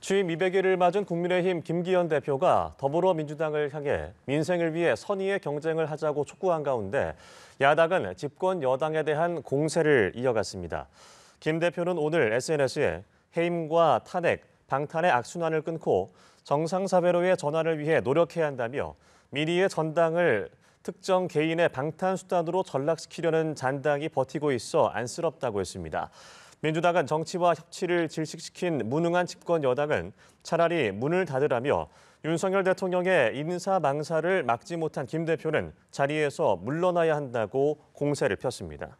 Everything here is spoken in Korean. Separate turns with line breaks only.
취임 200일을 맞은 국민의힘 김기현 대표가 더불어민주당을 향해 민생을 위해 선의의 경쟁을 하자고 촉구한 가운데 야당은 집권 여당에 대한 공세를 이어갔습니다. 김 대표는 오늘 SNS에 해임과 탄핵, 방탄의 악순환을 끊고 정상사회로의 전환을 위해 노력해야 한다며 미리의 전당을 특정 개인의 방탄 수단으로 전락시키려는 잔당이 버티고 있어 안쓰럽다고 했습니다. 민주당은 정치와 협치를 질식시킨 무능한 집권 여당은 차라리 문을 닫으라며 윤석열 대통령의 인사 망사를 막지 못한 김 대표는 자리에서 물러나야 한다고 공세를 폈습니다.